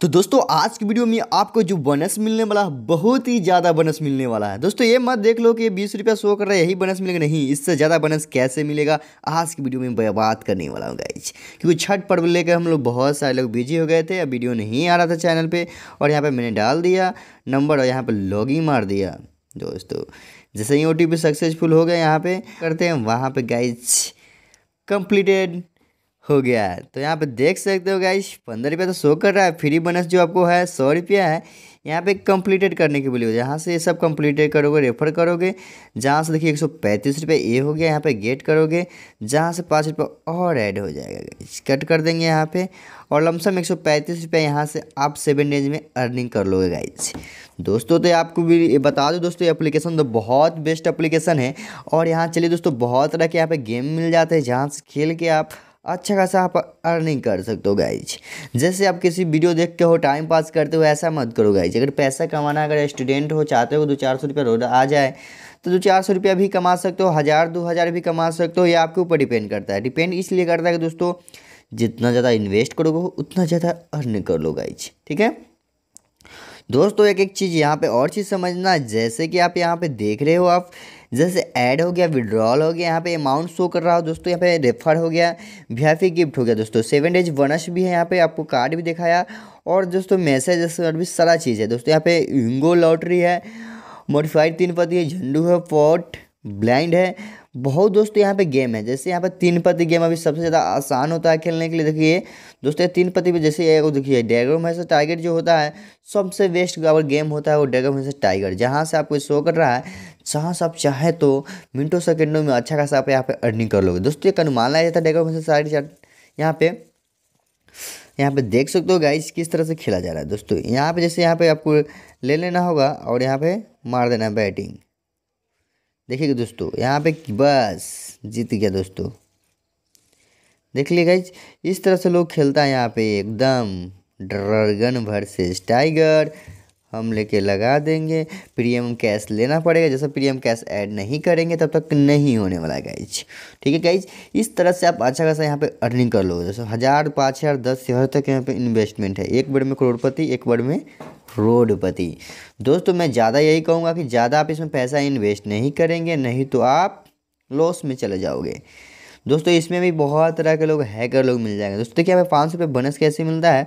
तो दोस्तों आज की वीडियो में आपको जो बोनस मिलने वाला है बहुत ही ज़्यादा बोनस मिलने वाला है दोस्तों ये मत देख लो कि बीस रुपया शो कर रहा है यही बोनस मिलेगा नहीं इससे ज़्यादा बोनस कैसे मिलेगा आज की वीडियो में बात करने वाला हूँ गाइज क्योंकि छठ पर्व लेकर हम लोग बहुत सारे लोग बिजी हो गए थे अब वीडियो नहीं आ रहा था चैनल पर और यहाँ पर मैंने डाल दिया नंबर और यहाँ पर लॉगिंग मार दिया दोस्तों जैसे ही ओ सक्सेसफुल हो गया यहाँ पर करते हैं वहाँ पर गाइज कंप्लीटेड हो गया है तो यहाँ पे देख सकते हो गाइस पंद्रह रुपया तो शो कर रहा है फ्री बोनस जो आपको है सौ रुपया है यहाँ पे कंप्लीटेड करने की बोली जहाँ से ये सब कंप्लीटेड करोगे रेफर करोगे जहाँ से देखिए एक सौ पैंतीस रुपये ये हो गया यहाँ पे गेट करोगे जहाँ से पाँच रुपये और ऐड हो जाएगा गाइस कट कर देंगे यहाँ पर और लमसम एक सौ पैंतीस रुपये यहाँ से आप सेवन डेज में अर्निंग कर लोगे गाइस दोस्तों तो आपको भी बता दो दोस्तों ये एप्लीकेशन तो बहुत बेस्ट एप्लीकेशन है और यहाँ चलिए दोस्तों बहुत तरह के यहाँ पे गेम मिल जाते हैं जहाँ से खेल के आप अच्छा खासा आप अर्निंग कर सकते हो गाइज जैसे आप किसी वीडियो देख के हो टाइम पास करते हो ऐसा मत करो गाइज अगर पैसा कमाना अगर स्टूडेंट हो चाहते हो दो चार सौ रुपया रोड आ जाए तो दो चार सौ रुपया भी कमा सकते हो हज़ार दो हज़ार भी कमा सकते हो ये आपके ऊपर डिपेंड करता है डिपेंड इसलिए करता है कि दोस्तों जितना ज़्यादा इन्वेस्ट करोगे उतना ज़्यादा अर्निंग कर लो गाइज ठीक है दोस्तों एक एक चीज़ यहाँ पे और चीज़ समझना जैसे कि आप यहाँ पे देख रहे हो आप जैसे ऐड हो गया विड्रॉल हो गया यहाँ पे अमाउंट शो कर रहा हो दोस्तों यहाँ पे रेफर हो गया वी गिफ्ट हो गया दोस्तों सेवन डेज वनश भी है यहाँ पे आपको कार्ड भी दिखाया और दोस्तों मैसेज सर्विस सारा चीज़ है दोस्तों यहाँ पे इंगो लॉटरी है मोडिफाइड तीन पति है झंडू है पॉट ब्लाइंड है बहुत दोस्तों यहाँ पे गेम है जैसे यहाँ पे तीन पति गेम अभी सबसे ज़्यादा आसान होता है खेलने के लिए देखिए दोस्तों ये तीन पति पर जैसे ये देखिए डैगर भैंसा टाइगर जो होता है सबसे बेस्ट अगर गेम होता है वो डैगर भैंसा टाइगर जहाँ से आपको शो कर रहा है जहाँ से आप चाहें तो मिनटों सेकेंडों में अच्छा खासा आप यहाँ पे अर्निंग कर लोगे दोस्तों एक अनुमान लाया जाता है डैगर भैंसा साइड यहाँ पे यहाँ पे देख सकते हो गाइस किस तरह से खेला जा रहा है दोस्तों यहाँ पे जैसे यहाँ पे आपको ले लेना होगा और यहाँ पे मार देना बैटिंग देखिए दोस्तों यहाँ पे बस जीत गया दोस्तों देख लिया गाइज इस तरह से लोग खेलता है यहाँ पे एकदम ड्रैगन वर्सेस टाइगर हम लेके लगा देंगे प्रीमियम कैश लेना पड़ेगा जैसे प्रीमियम कैश ऐड नहीं करेंगे तब तक नहीं होने वाला गाइज ठीक है गाइज इस तरह से आप अच्छा खासा यहाँ पे अर्निंग कर लोगे जैसे हज़ार पाँच हज़ार दस हज़ार तक यहाँ पे इन्वेस्टमेंट है एक बार में करोड़पति एक बार में रोडपति दोस्तों मैं ज़्यादा यही कहूँगा कि ज़्यादा आप इसमें पैसा इन्वेस्ट नहीं करेंगे नहीं तो आप लॉस में चले जाओगे दोस्तों इसमें भी बहुत तरह के लोग हैकर लोग मिल जाएंगे दोस्तों देखिए यहाँ पे पाँच सौ रुपये बोनस कैसे मिलता है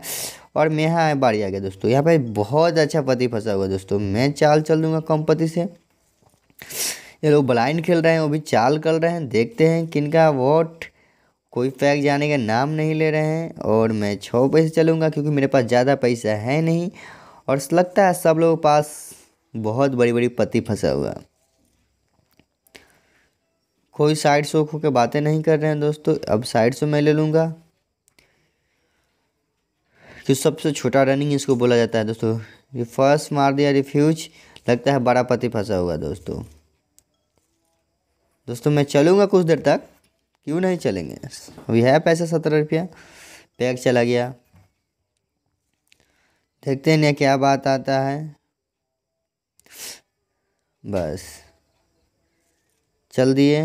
और मैं यहाँ बारी आ गया दोस्तों यहाँ पे बहुत अच्छा पति फंसा हुआ दोस्तों मैं चाल चल दूंगा कम पति से ये लोग ब्लाइंड खेल रहे हैं वो भी चाल कर रहे हैं देखते हैं किन का वोट कोई पैक जाने का नाम नहीं ले रहे हैं और मैं छः पैसे चलूँगा क्योंकि मेरे पास ज़्यादा पैसा है नहीं और लगता है सब लोगों के पास बहुत बड़ी बड़ी पति फंसा हुआ कोई साइड शो होकर बातें नहीं कर रहे हैं दोस्तों अब साइड शो मैं ले लूँगा जो सबसे छोटा रनिंग इसको बोला जाता है दोस्तों ये फर्स्ट मार दिया रिफ्यूज लगता है बड़ा पति फंसा होगा दोस्तों दोस्तों मैं चलूँगा कुछ देर तक क्यों नहीं चलेंगे अभी है पैसा सत्रह रुपया पैक चला गया देखते हैं क्या बात आता है बस चल दिए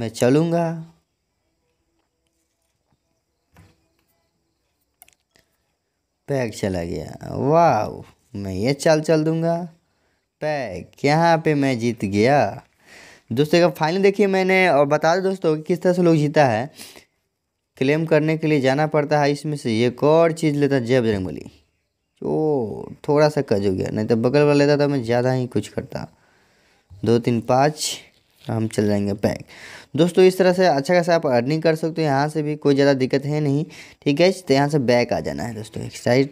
मैं चलूँगा पैक चला गया वाह मैं ये चाल चल दूँगा पैक यहाँ पे मैं जीत गया दोस्तों का फाइनल देखिए मैंने और बता दो दोस्तों कि किस तरह से लोग जीता है क्लेम करने के लिए जाना पड़ता है इसमें से एक और चीज़ लेता जय बली ओ थोड़ा सा कज हो गया नहीं तो बगल वाला लेता तो मैं ज़्यादा ही कुछ करता दो तीन पाँच हम चल जाएंगे बैंक दोस्तों इस तरह से अच्छा खासा आप अर्निंग कर सकते हो यहाँ से भी कोई ज़्यादा दिक्कत है नहीं ठीक है तो यहाँ से बैक आ जाना है दोस्तों एक साइड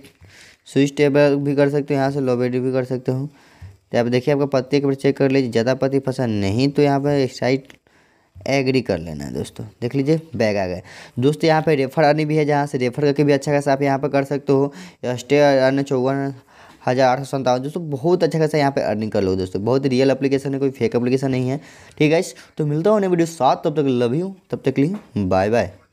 स्विच टेबल भी कर सकते हो यहाँ से लोबेडी भी कर सकते हो तो आप देखिए आपका पत्ती एक बार चेक कर लीजिए ज़्यादा पत्ती फंसा नहीं तो यहाँ पर एक साइड एग्री कर लेना है दोस्तों देख लीजिए बैग आ गए दोस्तों यहाँ पे रेफर अर्निंग भी है जहाँ से रेफर करके भी अच्छा खासा आप यहाँ पर कर सकते हो स्टे अर्न चौवन हज़ार आठ सौ सत्तावन दोस्तों बहुत अच्छा खासा यहाँ पे अर्निंग कर लो दोस्तों बहुत रियल एप्लीकेशन है कोई फेक एप्लीकेशन नहीं है ठीक है तो मिलता हूँ वीडियो साथ तब तक लव यू तब तक लिए बाय बाय